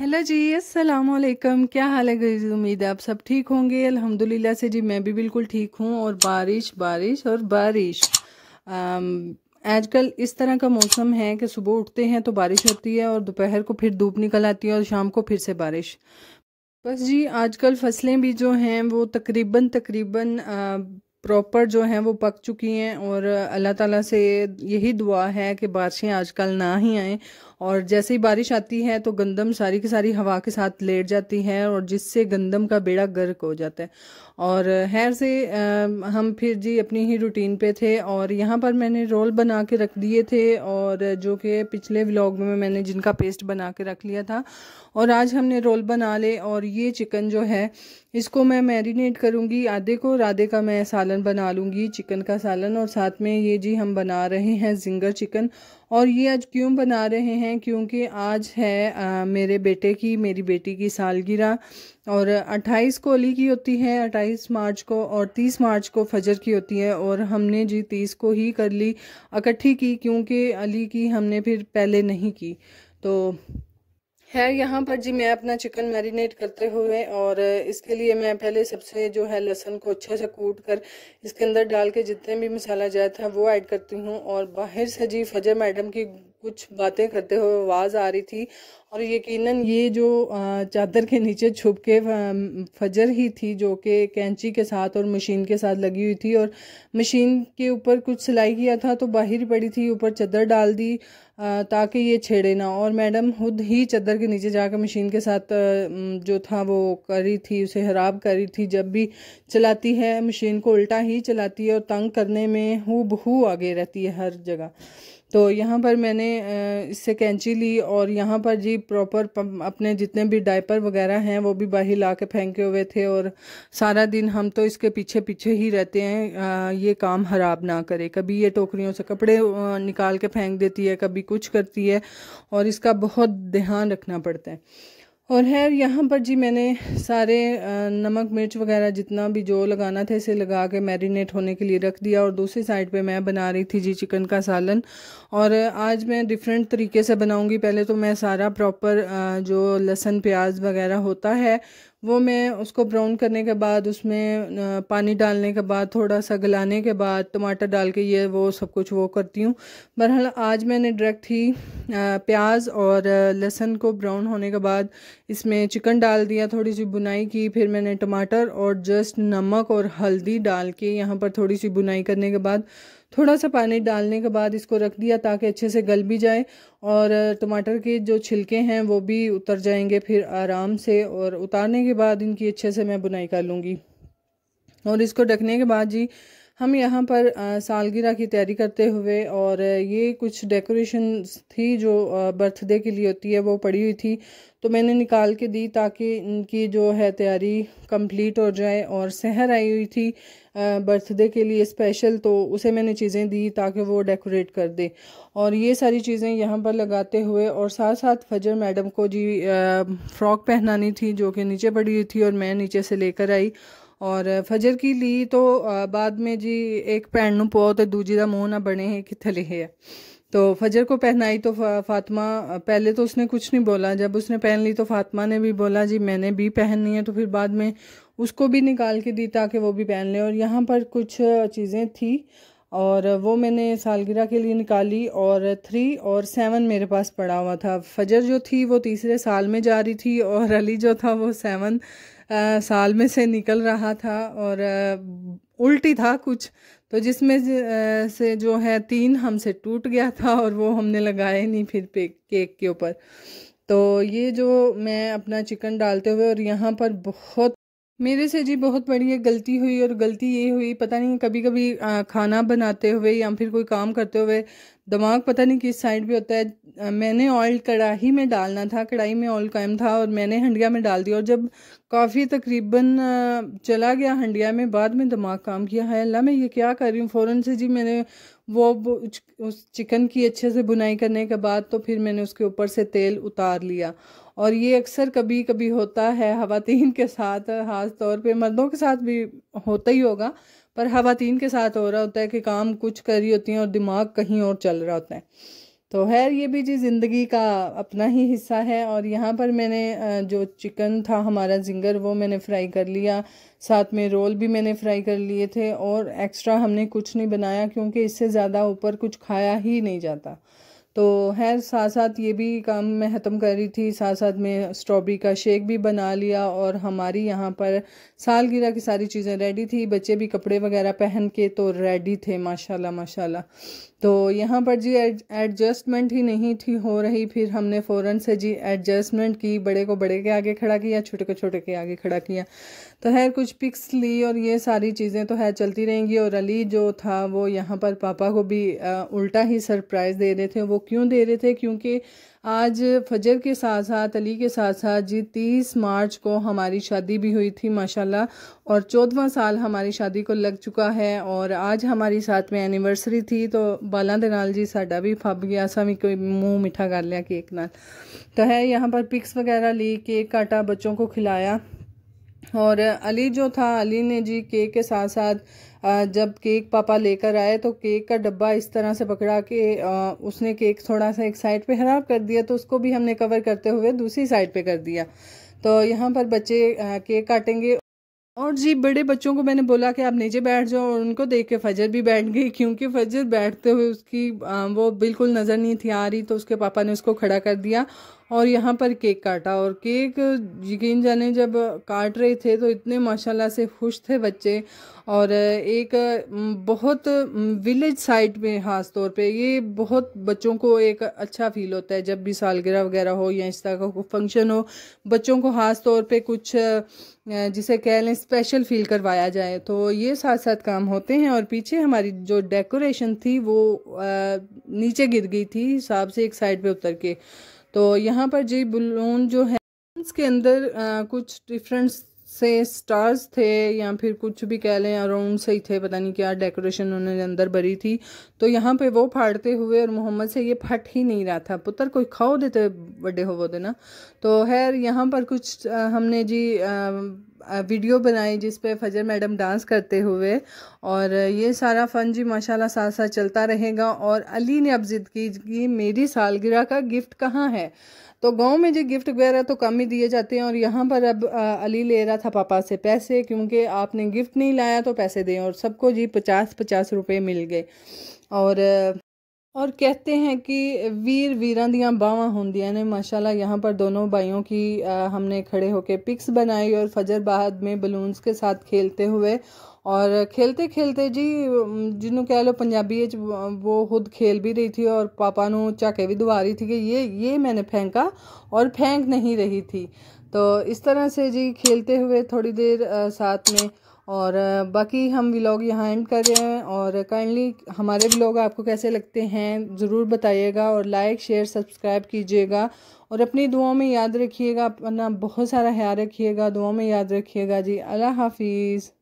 hello जी अस्सलाम वालेकुम क्या हाल है गई उम्मीद है आप सब ठीक होंगे अल्हम्दुलिल्लाह से जी मैं भी बिल्कुल ठीक हूँ और बारिश बारिश और बारिश आजकल इस तरह का मौसम है कि सुबह उठते हैं तो बारिश होती है और दोपहर को फिर धूप निकल आती है और शाम को फिर से बारिश बस जी आजकल फसलें भी जो हैं वो तकरीबन तकरीबन प्रॉपर जो हैं वो पक चुकी हैं और अल्लाह ताला से यही दुआ है कि बारिशें आजकल ना ही आएँ और जैसे ही बारिश आती है तो गंदम सारी की सारी हवा के साथ लेट जाती है और जिससे गंदम का बेड़ा गर्क हो जाता है और हैर से हम फिर जी अपनी ही रूटीन पे थे और यहाँ पर मैंने रोल बना के रख दिए थे और जो कि पिछले व्लॉग में मैंने जिनका पेस्ट बना के रख लिया था और आज हमने रोल बना ले और ये चिकन जो है इसको मैं मैरिनेट करूँगी आधे को और आधे का मैं साल सालन बना लूँगी चिकन का सालन और साथ में ये जी हम बना रहे हैं जिंगर चिकन और ये आज क्यों बना रहे हैं क्योंकि आज है आ, मेरे बेटे की मेरी बेटी की सालगिरह और 28 को अली की होती है 28 मार्च को और 30 मार्च को फजर की होती है और हमने जी 30 को ही कर ली इकट्ठी की क्योंकि अली की हमने फिर पहले नहीं की तो है यहाँ पर जी मैं अपना चिकन मैरिनेट करते हुए और इसके लिए मैं पहले सबसे जो है लहसन को अच्छे से कूट कर इसके अंदर डाल के जितने भी मसाला जाया था वो ऐड करती हूँ और बाहर से जी फजर मैडम की कुछ बातें करते हुए आवाज़ आ रही थी और यकीनन ये जो चादर के नीचे छुप के फजर ही थी जो कि कैंची के साथ और मशीन के साथ लगी हुई थी और मशीन के ऊपर कुछ सिलाई किया था तो बाहर पड़ी थी ऊपर चादर डाल दी ताकि ये छेड़े ना और मैडम खुद ही चादर के नीचे जाकर मशीन के साथ जो था वो कर रही थी उसे खराब कर रही थी जब भी चलाती है मशीन को उल्टा ही चलाती है और तंग करने में हु बहू आगे रहती है हर जगह तो यहाँ पर मैंने इससे कैंची ली और यहाँ पर जी प्रॉपर अपने जितने भी डायपर वगैरह हैं वो भी बाहर ला के फेंके हुए थे और सारा दिन हम तो इसके पीछे पीछे ही रहते हैं ये काम ख़राब ना करे कभी ये टोकरियों से कपड़े निकाल के फेंक देती है कभी कुछ करती है और इसका बहुत ध्यान रखना पड़ता है और है यहाँ पर जी मैंने सारे नमक मिर्च वगैरह जितना भी जो लगाना था इसे लगा के मैरिनेट होने के लिए रख दिया और दूसरी साइड पे मैं बना रही थी जी चिकन का सालन और आज मैं डिफरेंट तरीके से बनाऊंगी पहले तो मैं सारा प्रॉपर जो लहसन प्याज वगैरह होता है वो मैं उसको ब्राउन करने के बाद उसमें पानी डालने के बाद थोड़ा सा गलाने के बाद टमाटर डाल के ये वो सब कुछ वो करती हूँ बहरहाल आज मैंने डायरेक्ट ही प्याज और लहसुन को ब्राउन होने के बाद इसमें चिकन डाल दिया थोड़ी सी बुनाई की फिर मैंने टमाटर और जस्ट नमक और हल्दी डाल के यहाँ पर थोड़ी सी बुनाई करने के बाद थोड़ा सा पानी डालने के बाद इसको रख दिया ताकि अच्छे से गल भी जाए और टमाटर के जो छिलके हैं वो भी उतर जाएंगे फिर आराम से और उतारने के बाद इनकी अच्छे से मैं बुनाई कर लूँगी और इसको ढकने के बाद जी हम यहाँ पर सालगिरह की तैयारी करते हुए और ये कुछ डेकोरेशन थी जो बर्थडे के लिए होती है वो पड़ी हुई थी तो मैंने निकाल के दी ताकि इनकी जो है तैयारी कंप्लीट हो जाए और शहर आई हुई थी बर्थडे के लिए स्पेशल तो उसे मैंने चीज़ें दी ताकि वो डेकोरेट कर दे और ये सारी चीज़ें यहाँ पर लगाते हुए और साथ साथ फजर मैडम को जी फ़्रॉक पहनानी थी जो कि नीचे पड़ी हुई थी और मैं नीचे से लेकर आई और फजर की ली तो बाद में जी एक भैन न पो तो दूजी का मुँह ना बने कि ਕਿ है तो फजर को पहनाई तो फातिमा पहले तो उसने कुछ नहीं बोला जब उसने पहन ली तो फातिमा ने भी बोला जी मैंने भी पहननी है तो फिर बाद में उसको भी निकाल के दी ताकि वो भी पहन ले और यहाँ पर कुछ चीज़ें थी और वो मैंने सालगिरह के लिए निकाली और थ्री और सेवन मेरे पास पड़ा हुआ था फजर जो थी वो तीसरे साल में जा रही थी और अली जो था वो सेवन साल में से निकल रहा था और उल्टी था कुछ तो जिसमें से जो है तीन हमसे टूट गया था और वो हमने लगाए नहीं फिर पे केक के ऊपर तो ये जो मैं अपना चिकन डालते हुए और यहाँ पर बहुत मेरे से जी बहुत बड़ी एक गलती हुई और गलती ये हुई पता नहीं कभी कभी खाना बनाते हुए या फिर कोई काम करते हुए दिमाग पता नहीं किस साइड पे होता है मैंने ऑयल कढ़ाई में डालना था कढ़ाई में ऑयल कायम था और मैंने हंडिया में डाल दिया और जब काफ़ी तकरीबन चला गया हंडिया में बाद में दिमाग काम किया है अल्लाह मैं ये क्या कर रही हूँ फ़ौर से जी मैंने वो उस चिकन की अच्छे से बुनाई करने के बाद तो फिर मैंने उसके ऊपर से तेल उतार लिया और ये अक्सर कभी कभी होता है खातन के साथ ख़ास तौर पर मर्दों के साथ भी होता ही होगा पर खातन के साथ हो रहा होता है कि काम कुछ कर रही होती हैं और दिमाग कहीं और चल रहा होता है तो खैर ये भी जी ज़िंदगी का अपना ही हिस्सा है और यहाँ पर मैंने जो चिकन था हमारा जिंगर वो मैंने फ्राई कर लिया साथ में रोल भी मैंने फ्राई कर लिए थे और एक्स्ट्रा हमने कुछ नहीं बनाया क्योंकि इससे ज़्यादा ऊपर कुछ खाया ही नहीं जाता तो है साथ साथ ये भी काम मैं ख़त्म कर रही थी साथ साथ में स्ट्रॉबेरी का शेक भी बना लिया और हमारी यहाँ पर सालगिरह की सारी चीज़ें रेडी थी बच्चे भी कपड़े वगैरह पहन के तो रेडी थे माशाल्लाह माशाल्लाह तो यहाँ पर जी एडजस्टमेंट ही नहीं थी हो रही फिर हमने फ़ौरन से जी एडजस्टमेंट की बड़े को बड़े के आगे खड़ा किया छोटे को छोटे के आगे खड़ा किया तो है कुछ पिक्स ली और ये सारी चीज़ें तो है चलती रहेंगी और अली जो था वो यहाँ पर पापा को भी आ, उल्टा ही सरप्राइज़ दे रहे थे वो क्यों दे रहे थे क्योंकि आज फजर के साथ साथ अली के साथ साथ जी तीस मार्च को हमारी शादी भी हुई थी माशाल्लाह और चौदवा साल हमारी शादी को लग चुका है और आज हमारी साथ में एनिवर्सरी थी तो बाला दे जी साडा भी फब गया सा भी कोई मुँह मिठा कर लिया केक नाल तो है यहाँ पर पिक्स वगैरह ली केक काटा बच्चों को खिलाया और अली जो था अली ने जी केक के साथ साथ जब केक पापा लेकर आए तो केक का डब्बा इस तरह से पकड़ा के उसने केक थोड़ा सा एक साइड पे खराब कर दिया तो उसको भी हमने कवर करते हुए दूसरी साइड पे कर दिया तो यहाँ पर बच्चे केक काटेंगे और जी बड़े बच्चों को मैंने बोला कि आप नीचे बैठ जाओ और उनको देख के फजर भी बैठ गई क्योंकि फजर बैठते हुए उसकी वो बिल्कुल नज़र नहीं थी आ रही तो उसके पापा ने उसको खड़ा कर दिया और यहाँ पर केक काटा और केक यकीन जाने जब काट रहे थे तो इतने माशाल्लाह से खुश थे बच्चे और एक बहुत विलेज साइड में ख़ास तौर पे ये बहुत बच्चों को एक अच्छा फील होता है जब भी सालगिरह वगैरह हो या इस तरह का फंक्शन हो बच्चों को ख़ास तौर पे कुछ जिसे कह लें स्पेशल फील करवाया जाए तो ये साथ साथ काम होते हैं और पीछे हमारी जो डेकोरेशन थी वो नीचे गिर गई थी हिसाब से एक साइड पर उतर के तो यहाँ पर जी बलून जो है के अंदर आ, कुछ डिफरेंट से स्टार्स थे या फिर कुछ भी कह लें अराउंड से ही थे पता नहीं क्या डेकोरेशन उन्होंने अंदर भरी थी तो यहाँ पे वो फाड़ते हुए और मोहम्मद से ये फट ही नहीं रहा था पुत्र कोई खाओ देते बड़े हो वो देना तो खैर यहाँ पर कुछ आ, हमने जी आ, वीडियो बनाई जिस पे फजर मैडम डांस करते हुए और ये सारा फ़न जी माशाल्लाह साथ साथ चलता रहेगा और अली ने अब जिद की कि मेरी सालगिरह का गिफ्ट कहाँ है तो गांव में जो गिफ्ट वगैरह तो कम ही दिए जाते हैं और यहाँ पर अब अली ले रहा था पापा से पैसे क्योंकि आपने गिफ्ट नहीं लाया तो पैसे दें और सबको जी पचास पचास रुपये मिल गए और और कहते हैं कि वीर वीरां दियाँ बावां होंदियाँ ने माशाल्लाह यहाँ पर दोनों भाइयों की आ, हमने खड़े होकर पिक्स बनाई और फजर बाद में बलून्स के साथ खेलते हुए और खेलते खेलते जी जिन्होंने कह लो पंजाबी वो खुद खेल भी रही थी और पापा नु झाके भी दवा रही थी कि ये ये मैंने फेंका और फेंक नहीं रही थी तो इस तरह से जी खेलते हुए थोड़ी देर आ, साथ में और बाकी हम व्लॉग यहाँ एंड कर रहे हैं और काइंडली हमारे व्लॉग आपको कैसे लगते हैं ज़रूर बताइएगा और लाइक शेयर सब्सक्राइब कीजिएगा और अपनी दुआओं में याद रखिएगा अपना बहुत सारा ख्याल रखिएगा दुआओं में याद रखिएगा जी अल्लाह हाफिज़